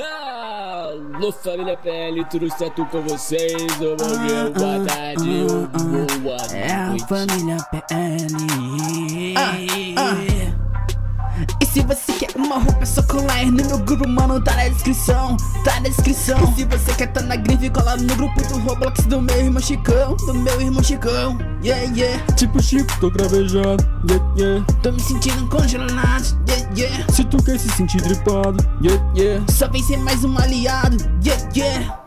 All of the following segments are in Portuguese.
Alô ah, família PL, tudo certo com vocês? Bom dia, ah, boa ah, tarde, boa noite É a família PL E se você quer uma roupa, é só colar no meu grupo, mano, tá na descrição Tá na descrição E se você quer tá na grife, cola no grupo do Roblox do meu irmão Chicão Do meu irmão Chicão, yeah, yeah Tipo Chico, tô gravejando, yeah, yeah Tô me sentindo congelado, yeah yeah. Se tu quer se sentir dripado, yeah, yeah. Só vem ser mais um aliado, yeah, yeah.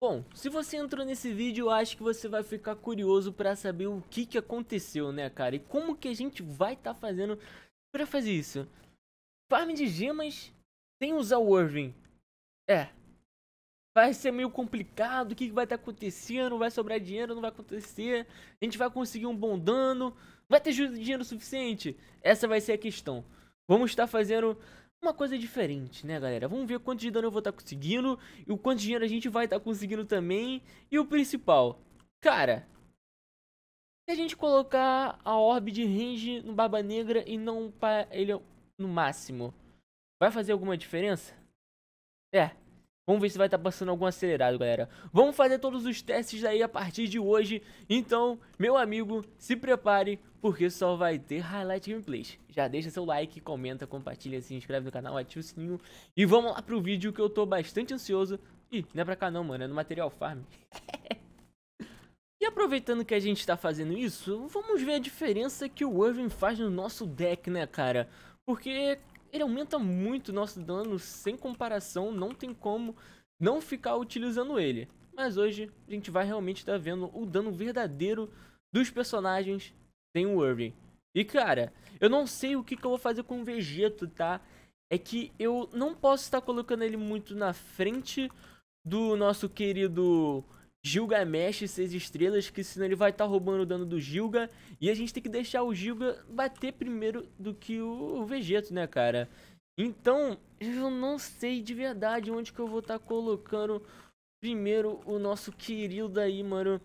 Bom, se você entrou nesse vídeo, eu acho que você vai ficar curioso para saber o que que aconteceu, né, cara? E como que a gente vai estar tá fazendo para fazer isso? Farm de gemas sem usar o Irving. É, vai ser meio complicado, o que vai estar tá acontecendo, vai sobrar dinheiro, não vai acontecer, a gente vai conseguir um bom dano, vai ter dinheiro suficiente? Essa vai ser a questão. Vamos estar tá fazendo uma coisa diferente, né, galera? Vamos ver quanto de dano eu vou estar tá conseguindo e o quanto de dinheiro a gente vai estar tá conseguindo também. E o principal, cara, se a gente colocar a Orbe de range no Barba Negra e não para ele é no máximo, vai fazer alguma diferença? É, Vamos ver se vai estar tá passando algum acelerado, galera. Vamos fazer todos os testes aí a partir de hoje. Então, meu amigo, se prepare, porque só vai ter highlight gameplays. Já deixa seu like, comenta, compartilha, se inscreve no canal, ativa o sininho. E vamos lá pro vídeo que eu tô bastante ansioso. Ih, não é pra cá não, mano, é no Material Farm. E aproveitando que a gente tá fazendo isso, vamos ver a diferença que o Irving faz no nosso deck, né, cara? Porque, ele aumenta muito nosso dano sem comparação, não tem como não ficar utilizando ele. Mas hoje a gente vai realmente estar tá vendo o dano verdadeiro dos personagens sem o Irving. E cara, eu não sei o que, que eu vou fazer com o Vegeto, tá? É que eu não posso estar colocando ele muito na frente do nosso querido mexe 6 estrelas, que senão ele vai estar tá roubando o dano do Gilga. E a gente tem que deixar o Gilga bater primeiro do que o Vegeto, né, cara? Então, eu não sei de verdade onde que eu vou estar tá colocando primeiro o nosso querido aí, mano.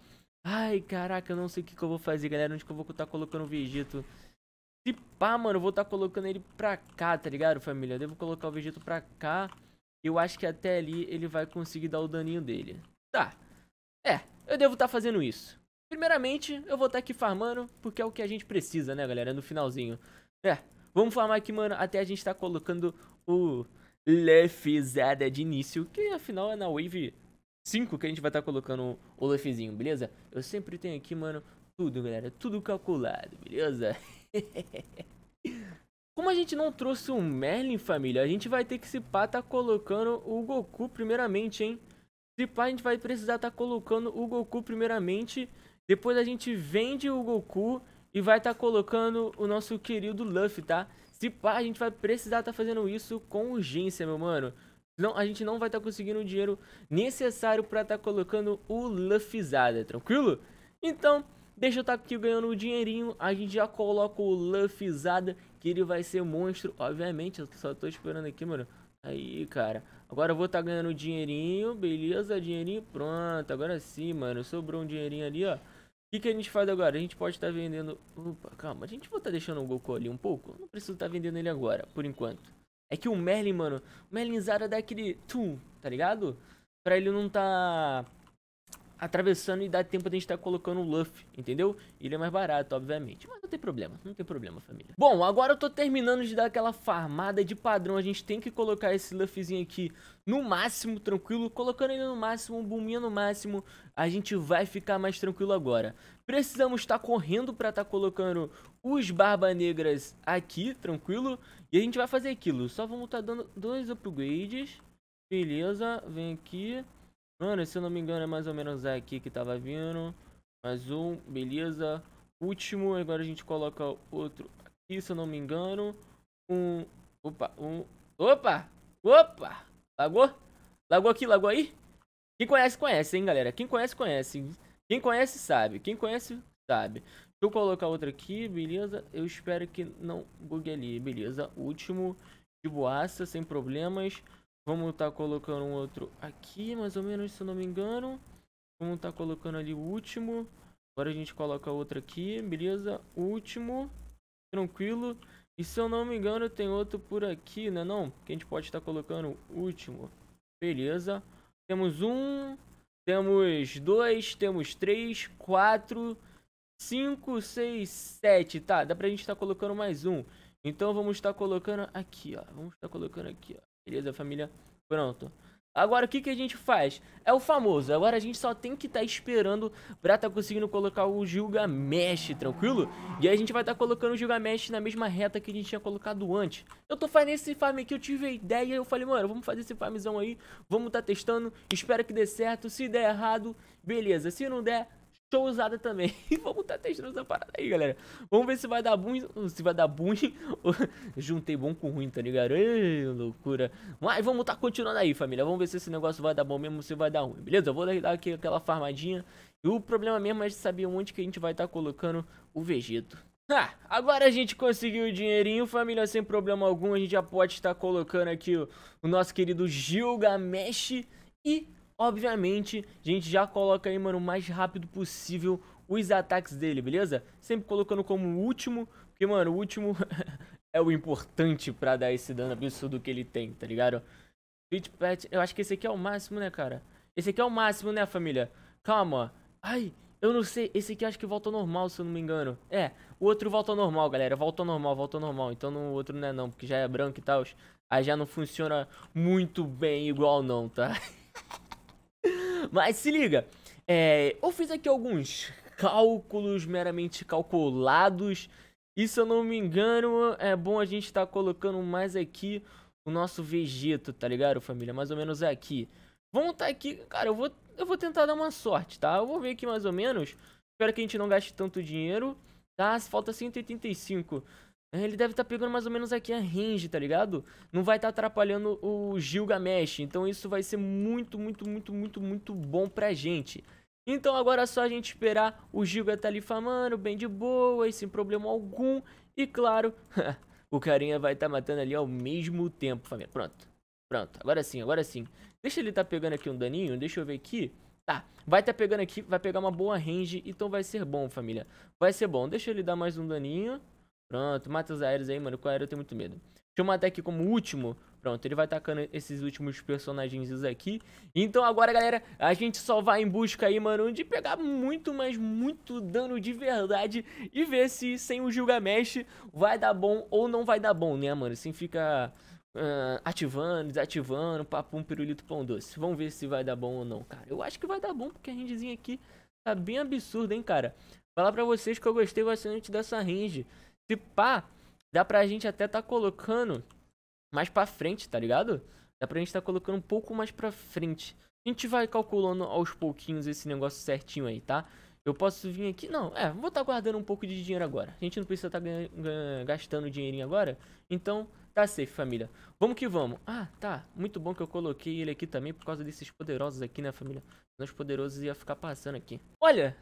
Ai, caraca, eu não sei o que, que eu vou fazer, galera. Onde que eu vou estar tá colocando o Vegeto? Se pá, mano, eu vou estar tá colocando ele pra cá, tá ligado, família? Eu devo colocar o Vegeto pra cá. Eu acho que até ali ele vai conseguir dar o daninho dele. Tá. É, eu devo estar tá fazendo isso. Primeiramente, eu vou estar tá aqui farmando, porque é o que a gente precisa, né, galera, é no finalzinho. É, vamos farmar aqui, mano, até a gente estar tá colocando o Lefzada de início, que afinal é na Wave 5 que a gente vai estar tá colocando o Lefzinho, beleza? Eu sempre tenho aqui, mano, tudo, galera, tudo calculado, beleza? Como a gente não trouxe um Merlin, família, a gente vai ter que se pá tá colocando o Goku primeiramente, hein? Se pá, a gente vai precisar estar tá colocando o Goku primeiramente. Depois a gente vende o Goku e vai estar tá colocando o nosso querido Luffy, tá? Se pá, a gente vai precisar estar tá fazendo isso com urgência, meu mano. Senão a gente não vai estar tá conseguindo o dinheiro necessário para estar tá colocando o Luffyzada, tranquilo? Então, deixa eu estar tá aqui ganhando o um dinheirinho. A gente já coloca o Luffyzada, que ele vai ser monstro. Obviamente, eu só tô esperando aqui, mano, Aí, cara. Agora eu vou estar tá ganhando dinheirinho, beleza, dinheirinho, pronto. Agora sim, mano, sobrou um dinheirinho ali, ó. O que, que, a gente faz agora? A gente pode estar tá vendendo... Opa, calma, a gente vai estar tá deixando o Goku ali um pouco? Não preciso estar tá vendendo ele agora, por enquanto. É que o Merlin, mano, o Merlin Zara dá aquele... Tum, tá ligado? Pra ele não tá atravessando e dá tempo de a gente estar tá colocando o Luffy, entendeu? Ele é mais barato, obviamente. Mas não tem problema, não tem problema, família. Bom, agora eu tô terminando de dar aquela farmada de padrão. A gente tem que colocar esse Luffyzinho aqui no máximo, tranquilo. Colocando ele no máximo, um no máximo, a gente vai ficar mais tranquilo agora. Precisamos estar tá correndo pra estar tá colocando os Barba Negras aqui, tranquilo. E a gente vai fazer aquilo. Só vamos estar tá dando dois upgrades. Beleza, vem aqui. Mano, se eu não me engano, é mais ou menos aqui que tava vindo. Mais um, beleza. Último, agora a gente coloca outro aqui, se eu não me engano. Um, opa, um, opa, opa, lagou? Lagou aqui, lagou aí? Quem conhece, conhece, hein, galera? Quem conhece, conhece. Quem conhece, sabe. Quem conhece, sabe. Deixa eu colocar outra aqui, beleza? Eu espero que não bugue ali, beleza? Último, de boaça, sem problemas. Vamos estar tá colocando um outro aqui, mais ou menos, se eu não me engano. Vamos estar tá colocando ali o último. Agora a gente coloca outro aqui, beleza? Último. Tranquilo. E se eu não me engano, tem outro por aqui, né não? Que a gente pode estar tá colocando o último. Beleza. Temos um, temos dois, temos três, quatro, cinco, seis, sete. Tá, dá pra gente estar tá colocando mais um. Então vamos estar tá colocando aqui, ó. Vamos estar tá colocando aqui, ó. Beleza, família? Pronto. Agora o que, que a gente faz? É o famoso, agora a gente só tem que estar tá esperando pra estar tá conseguindo colocar o Gilgamesh, tranquilo? E aí a gente vai estar tá colocando o Gilgamesh na mesma reta que a gente tinha colocado antes. Eu tô fazendo esse farm aqui, eu tive a ideia, eu falei, mano, vamos fazer esse farmzão aí, vamos estar tá testando, espero que dê certo, se der errado, beleza, se não der, Show usada também. Vamos tá testando essa parada aí, galera. Vamos ver se vai dar bom Se vai dar boom. Juntei bom com ruim, tá ligado? Ei, loucura. Mas vamos tá continuando aí, família. Vamos ver se esse negócio vai dar bom mesmo se vai dar ruim. Beleza? Eu vou dar aqui aquela farmadinha. E o problema mesmo é saber onde que a gente vai tá colocando o Vegeto. Ah, agora a gente conseguiu o dinheirinho, família, sem problema algum. A gente já pode estar tá colocando aqui o, o nosso querido Gilgamesh e Obviamente, a gente já coloca aí, mano, o mais rápido possível os ataques dele, beleza? Sempre colocando como último, porque, mano, o último é o importante pra dar esse dano absurdo que ele tem, tá ligado? Sweet Pet, eu acho que esse aqui é o máximo, né, cara? Esse aqui é o máximo, né, família? Calma. Ai, eu não sei. Esse aqui acho que volta normal, se eu não me engano. É, o outro volta normal, galera. Volta normal, volta normal. Então no outro não é não, porque já é branco e tal. Aí já não funciona muito bem igual não, tá? Mas se liga, é, eu fiz aqui alguns cálculos meramente calculados. E se eu não me engano, é bom a gente estar tá colocando mais aqui o nosso Vegeta, tá ligado, família? Mais ou menos é aqui. Vamos estar tá aqui, cara, eu vou, eu vou tentar dar uma sorte, tá? Eu vou ver aqui mais ou menos. Espero que a gente não gaste tanto dinheiro, tá? Falta 185. Ele deve estar tá pegando mais ou menos aqui a range, tá ligado? Não vai estar tá atrapalhando o Gilgamesh. Então isso vai ser muito, muito, muito, muito, muito bom pra gente. Então agora é só a gente esperar o Gilga tá ali famando, bem de boa, sem problema algum. E claro, o carinha vai estar tá matando ali ao mesmo tempo, família. Pronto, pronto, agora sim, agora sim. Deixa ele tá pegando aqui um daninho, deixa eu ver aqui. Tá, vai tá pegando aqui, vai pegar uma boa range, então vai ser bom, família. Vai ser bom, deixa ele dar mais um daninho. Pronto, mata os aéreos aí, mano. Com aéreo eu tenho muito medo. Deixa eu matar aqui como último. Pronto, ele vai tacando esses últimos personagens aqui. Então agora, galera, a gente só vai em busca aí, mano, de pegar muito, mas muito dano de verdade. E ver se sem o Gilgamesh vai dar bom ou não vai dar bom, né, mano? Sem assim ficar uh, ah, ativando, desativando, papum, pirulito, pão doce. Vamos ver se vai dar bom ou não, cara. Eu acho que vai dar bom, porque a rangezinha aqui tá bem absurda, hein, cara. Falar pra vocês que eu gostei bastante dessa range. Se tipo, pá, dá pra gente até tá colocando mais pra frente, tá ligado? Dá pra gente tá colocando um pouco mais pra frente. A gente vai calculando aos pouquinhos esse negócio certinho aí, tá? Eu posso vir aqui... Não, é, vou estar tá guardando um pouco de dinheiro agora. A gente não precisa estar tá gastando dinheirinho agora. Então, tá safe, família. Vamos que vamos. Ah, tá. Muito bom que eu coloquei ele aqui também por causa desses poderosos aqui, né, família? Os poderosos ia ficar passando aqui. Olha,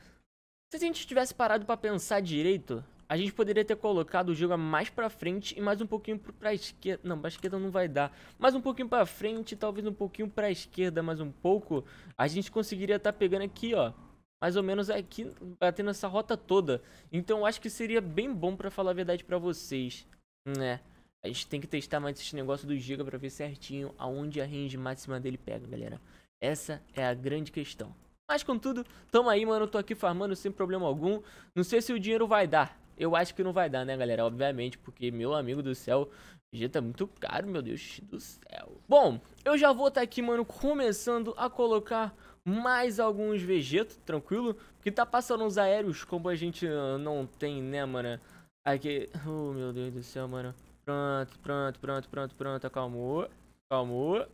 se a gente tivesse parado pra pensar direito, a gente poderia ter colocado o Giga mais pra frente e mais um pouquinho pra esquerda. Não, pra esquerda não vai dar. Mais um pouquinho pra frente, talvez um pouquinho pra esquerda, mais um pouco. A gente conseguiria estar tá pegando aqui, ó. Mais ou menos aqui, batendo essa rota toda. Então eu acho que seria bem bom pra falar a verdade pra vocês. Né? A gente tem que testar mais esse negócio do Giga pra ver certinho aonde a range máxima dele pega, galera. Essa é a grande questão. Mas contudo, tamo aí, mano. Tô aqui farmando sem problema algum. Não sei se o dinheiro vai dar. Eu acho que não vai dar, né, galera? Obviamente, porque, meu amigo do céu, Vegeta é muito caro, meu Deus do céu. Bom, eu já vou estar tá aqui, mano, começando a colocar mais alguns Vegeta. tranquilo? Porque tá passando uns aéreos, como a gente ah, não tem, né, mano? Aqui, oh, meu Deus do céu, mano. Pronto, pronto, pronto, pronto, pronto, acalmou, acalmou.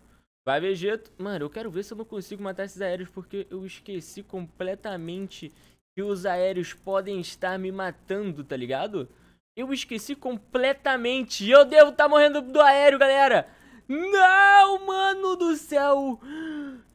Vai, Vegeta, Mano, eu quero ver se eu não consigo matar esses aéreos, porque eu esqueci completamente que os aéreos podem estar me matando, tá ligado? Eu esqueci completamente. Eu devo estar tá morrendo do aéreo, galera. Não, mano do céu.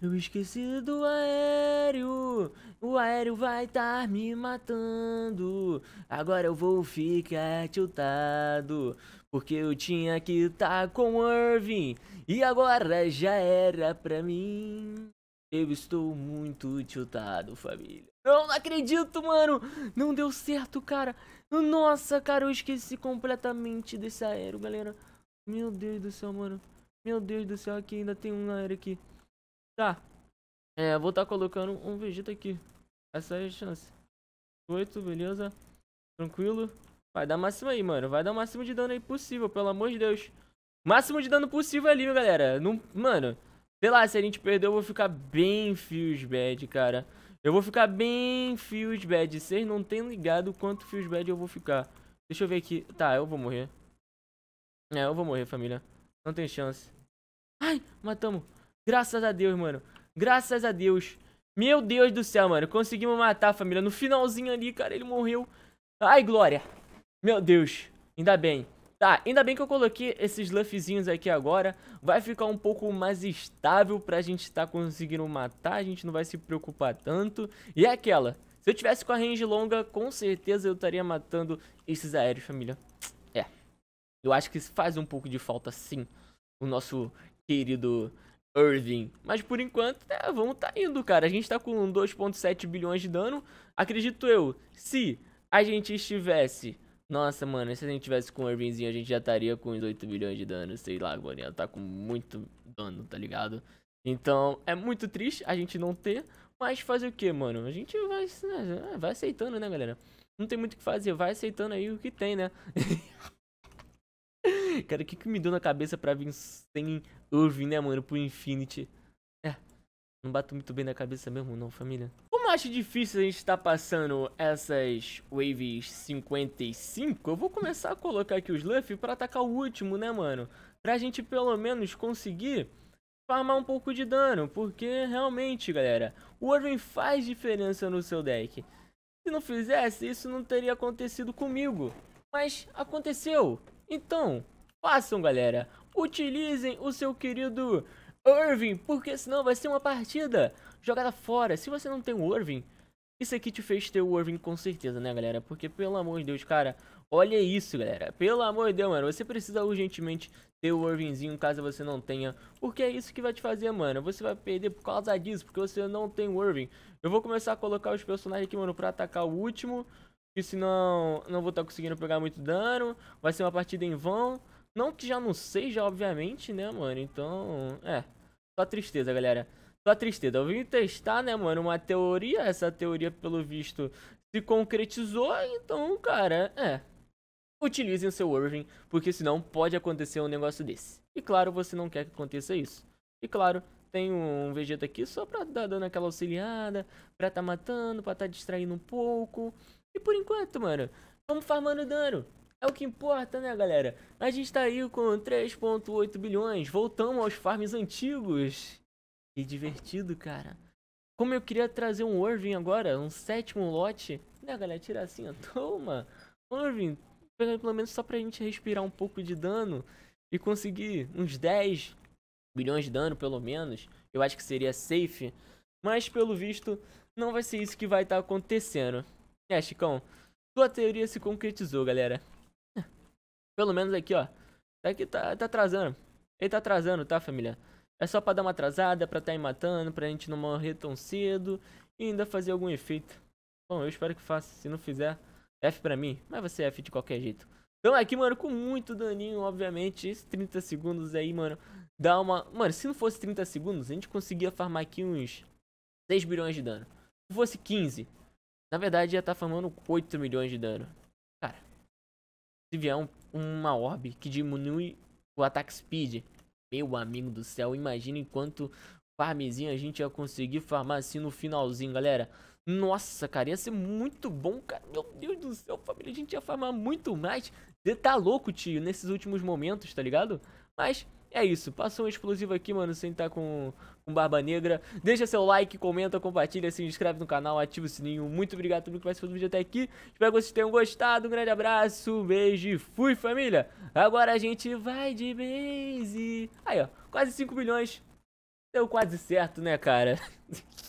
Eu esqueci do aéreo. O aéreo vai estar tá me matando. Agora eu vou ficar tiltado. Porque eu tinha que estar tá com o Irving. E agora já era pra mim. Eu estou muito tiltado, tá, família. Não, não acredito, mano. Não deu certo, cara. Nossa, cara, eu esqueci completamente desse aéreo, galera. Meu Deus do céu, mano. Meu Deus do céu, aqui ainda tem um aéreo aqui. Tá. É, vou estar tá colocando um Vegeta aqui. Essa é a chance. Oito, beleza. Tranquilo. Vai dar máximo aí, mano. Vai dar o máximo de dano aí possível, pelo amor de Deus. Máximo de dano possível ali, galera. Não, mano... Sei lá, se a gente perder, eu vou ficar bem fios bad, cara. Eu vou ficar bem fios bad. Vocês não têm ligado quanto fios bad eu vou ficar. Deixa eu ver aqui. Tá, eu vou morrer. É, eu vou morrer, família. Não tem chance. Ai, matamos. Graças a Deus, mano. Graças a Deus. Meu Deus do céu, mano. Conseguimos matar a família. No finalzinho ali, cara, ele morreu. Ai, glória. Meu Deus. Ainda bem. Tá, ainda bem que eu coloquei esses luffzinhos aqui agora, vai ficar um pouco mais estável pra gente estar tá conseguindo matar, a gente não vai se preocupar tanto. E é aquela, se eu tivesse com a range longa, com certeza eu estaria matando esses aéreos, família. É, eu acho que faz um pouco de falta sim, o nosso querido Irving. Mas por enquanto, é, vamos tá indo, cara. A gente tá com 2.7 bilhões de dano, acredito eu, se a gente estivesse nossa, mano, se a gente tivesse com o Irvinzinho, a gente já estaria com uns 8 bilhões de dano, sei lá, mano. Ela tá com muito dano, tá ligado? Então, é muito triste a gente não ter, mas fazer o que, mano? A gente vai, né, vai aceitando, né, galera? Não tem muito o que fazer, vai aceitando aí o que tem, né? Cara, o que, que me deu na cabeça pra vir sem Irving, né, mano, pro Infinity? É, não bato muito bem na cabeça mesmo, não, família não acho difícil a gente estar tá passando essas waves 55, eu vou começar a colocar aqui os Luffy pra atacar o último, né, mano? Pra gente pelo menos conseguir farmar um pouco de dano, porque realmente, galera, o Orvin faz diferença no seu deck. Se não fizesse, isso não teria acontecido comigo. Mas aconteceu. Então, façam, galera. Utilizem o seu querido Irving, porque senão vai ser uma partida jogada fora. Se você não tem o Irving, isso aqui te fez ter o Irving com certeza, né, galera? Porque, pelo amor de Deus, cara, olha isso, galera. Pelo amor de Deus, mano, você precisa urgentemente ter o Irvingzinho caso você não tenha. Porque é isso que vai te fazer, mano. Você vai perder por causa disso, porque você não tem o Irving. Eu vou começar a colocar os personagens aqui, mano, pra atacar o último. Porque senão não vou estar tá conseguindo pegar muito dano. Vai ser uma partida em vão. Não que já não seja, obviamente, né, mano? Então, é. Só tristeza, galera da tristeza. Eu vim testar, né, mano, uma teoria. Essa teoria, pelo visto, se concretizou. Então, cara, é. Utilizem o seu Irving, porque senão pode acontecer um negócio desse. E claro, você não quer que aconteça isso. E claro, tem um Vegeta aqui só pra dar dando aquela auxiliada, pra tá matando, pra tá distraindo um pouco. E por enquanto, mano, vamos farmando dano. É o que importa, né, galera? A gente tá aí com 3.8 bilhões, voltamos aos farms antigos divertido, cara. Como eu queria trazer um Orvin agora, um sétimo lote. Né, galera? Tira assim, ó. Toma! Orvin pelo menos só pra gente respirar um pouco de dano e conseguir uns 10 bilhões de dano, pelo menos. Eu acho que seria safe. Mas, pelo visto, não vai ser isso que vai estar tá acontecendo. É, Chicão, Tua teoria se concretizou, galera. Pelo menos aqui, ó. Tá aqui, tá, tá atrasando. Ele tá atrasando, tá, família? É só pra dar uma atrasada, pra tá aí matando, pra gente não morrer tão cedo e ainda fazer algum efeito. Bom, eu espero que faça. Se não fizer, F pra mim. Mas você F de qualquer jeito. Então é aqui, mano, com muito daninho, obviamente. Esses 30 segundos aí, mano, dá uma... Mano, se não fosse 30 segundos, a gente conseguia farmar aqui uns 6 bilhões de dano. Se fosse 15, na verdade ia estar tá farmando 8 milhões de dano. Cara, se vier um, uma orb que diminui o ataque speed meu amigo do céu, imagina enquanto farmzinho a gente ia conseguir farmar assim no finalzinho, galera. Nossa, cara, ia ser muito bom, cara. Meu Deus do céu, família, a gente ia farmar muito mais. Você tá louco, tio, nesses últimos momentos, tá ligado? Mas é isso, passou um explosivo aqui, mano, sem estar tá com, com barba negra. Deixa seu like, comenta, compartilha, se inscreve no canal, ativa o sininho. Muito obrigado a todo mundo que participou o vídeo até aqui. Espero que vocês tenham gostado. Um grande abraço, beijo e fui, família. Agora a gente vai de base. Aí, ó, quase 5 milhões. Deu quase certo, né, cara?